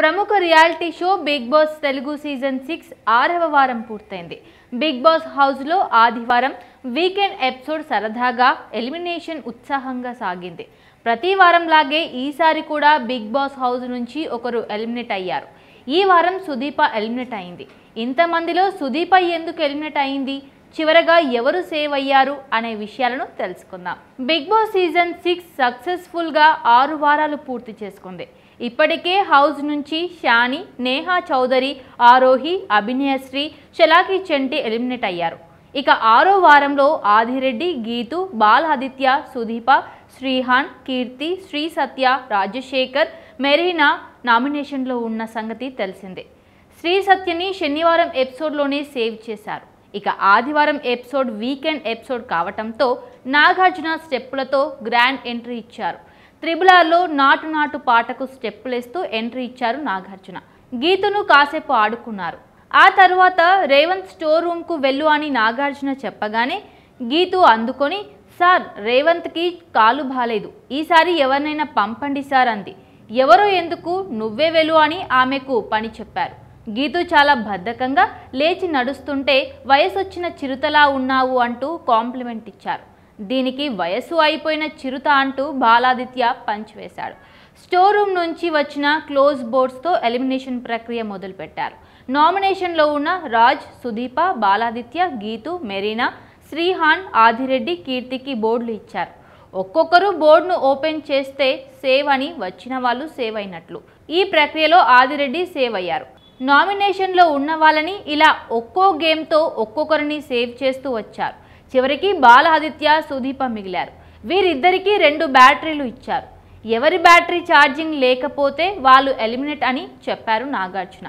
ప్రముఖ reality show Bigg Boss Telugu season six ఆరవ వారం పూర్తయింది బిగ్ బాస్ హౌస్లో ఆదివారం వీకెండ్ ఎపిసోడ్ సరదాగా ఎలిమినేషన్ ఉత్సాహంగా సాగింది ప్రతి వారంలాగే ఈసారి కూడా బిగ్ బాస్ హౌస్ నుంచి ఒకరు ఎలిమినేట్ అయ్యారు ఈ వారం సుదీప ఎలిమినేట్ అయింది ఇంతమందిలో సుదీప ఎందుకు ఎలిమినేట్ అయింది చివరగా ఎవరు సేవ్ అయ్యారు అనే విషయాలను తెలుసుకుందాం బిగ్ బాస్ సీజన్ సిక్స్ సక్సెస్ఫుల్గా ఆరు వారాలు పూర్తి చేసుకుంది ఇప్పటికే హౌస్ నుంచి షాని నేహా చౌదరి ఆరోహి అభినయశ్రీ షలాకి చెంటి ఎలిమినేట్ అయ్యారు ఇక ఆరో వారంలో ఆదిరెడ్డి గీతు ఆదిత్య సుదీప శ్రీహాన్ కీర్తి శ్రీ సత్య రాజశేఖర్ మెరీనా నామినేషన్లో ఉన్న సంగతి తెలిసిందే శ్రీ సత్యని శనివారం ఎపిసోడ్లోనే సేవ్ చేశారు ఇక ఆదివారం ఎపిసోడ్ వీకెండ్ ఎపిసోడ్ కావటంతో నాగార్జున స్టెప్పులతో గ్రాండ్ ఎంట్రీ ఇచ్చారు త్రిబులార్లో నాటు నాటు పాటకు స్టెప్పులేస్తూ ఎంట్రీ ఇచ్చారు నాగార్జున గీతను కాసేపు ఆడుకున్నారు ఆ తర్వాత రేవంత్ స్టోర్ రూమ్కు వెళ్ళు అని నాగార్జున చెప్పగానే గీతు అందుకొని సార్ రేవంత్కి కాలు బాలేదు ఈసారి ఎవరినైనా పంపండి సార్ అంది ఎవరో ఎందుకు నువ్వే వెలు అని ఆమెకు పని చెప్పారు గీతు చాలా బద్ధకంగా లేచి నడుస్తుంటే వయసొచ్చిన చిరుతలా ఉన్నావు అంటూ కాంప్లిమెంట్ ఇచ్చారు దీనికి వయసు అయిపోయిన చిరుత అంటూ బాలాదిత్య పంచ్ వేశాడు స్టోర్ రూమ్ నుంచి వచ్చిన క్లోజ్ బోర్డ్స్తో ఎలిమినేషన్ ప్రక్రియ మొదలుపెట్టారు నామినేషన్లో ఉన్న రాజ్ సుదీప బాలాదిత్య గీతు మెరీనా శ్రీహాన్ ఆదిరెడ్డి కీర్తికి బోర్డులు ఇచ్చారు ఒక్కొక్కరు బోర్డును ఓపెన్ చేస్తే సేవ్ అని వచ్చిన వాళ్ళు సేవ్ అయినట్లు ఈ ప్రక్రియలో ఆదిరెడ్డి సేవ్ అయ్యారు నామినేషన్లో ఉన్న వాళ్ళని ఇలా ఒక్కో గేమ్తో ఒక్కొక్కరిని సేవ్ చేస్తూ వచ్చారు చివరికి బాలాదిత్య సుదీప మిగిలారు వీరిద్దరికీ రెండు బ్యాటరీలు ఇచ్చారు ఎవరి బ్యాటరీ ఛార్జింగ్ లేకపోతే వాళ్ళు ఎలిమినేట్ అని చెప్పారు నాగార్జున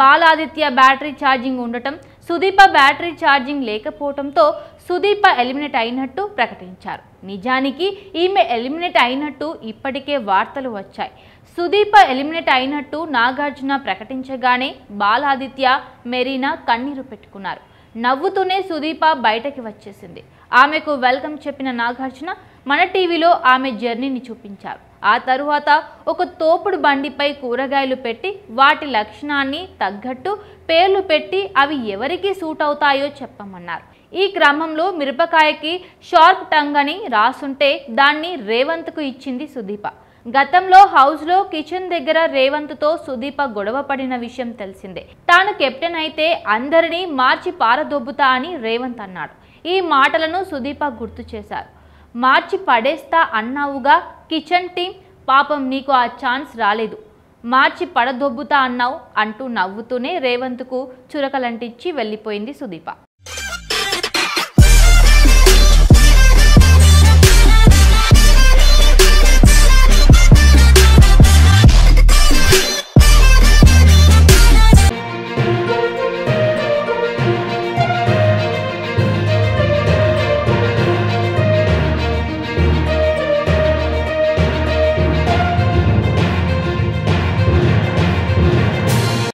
బాలాదిత్య బ్యాటరీ ఛార్జింగ్ ఉండటం సుదీప బ్యాటరీ ఛార్జింగ్ లేకపోవడంతో సుదీప ఎలిమినేట్ అయినట్టు ప్రకటించారు నిజానికి ఈమె ఎలిమినేట్ అయినట్టు ఇప్పటికే వార్తలు వచ్చాయి సుదీప ఎలిమినేట్ అయినట్టు నాగార్జున ప్రకటించగానే బాలాదిత్య మెరీనా కన్నీరు పెట్టుకున్నారు నవ్వుతూనే సుదీప బయటకి వచ్చేసింది ఆమెకు వెల్కమ్ చెప్పిన నాగార్జున మన టీవీలో ఆమె జర్నీని చూపించారు ఆ తరువాత ఒక తోపుడు బండిపై కూరగాయలు పెట్టి వాటి లక్షణాన్ని తగ్గట్టు పేర్లు పెట్టి అవి ఎవరికి సూట్ అవుతాయో చెప్పమన్నారు ఈ క్రమంలో మిరపకాయకి షార్ప్ టంగ్ అని రాసుంటే దాన్ని రేవంత్కు ఇచ్చింది సుదీప గతంలో హౌస్లో కిచెన్ దగ్గర రేవంత్తో సుదీప గొడవ పడిన విషయం తెలిసిందే తాను కెప్టెన్ అయితే అందరినీ మార్చి పారదొబ్బుతా అని రేవంత్ అన్నాడు ఈ మాటలను సుదీప గుర్తు చేశారు మార్చి పడేస్తా అన్నావుగా కిచెన్ టీం పాపం నీకు ఆ ఛాన్స్ రాలేదు మార్చి పడదొబ్బుతా అన్నావు అంటూ నవ్వుతూనే రేవంత్కు చురకలంటిచ్చి వెళ్ళిపోయింది సుదీప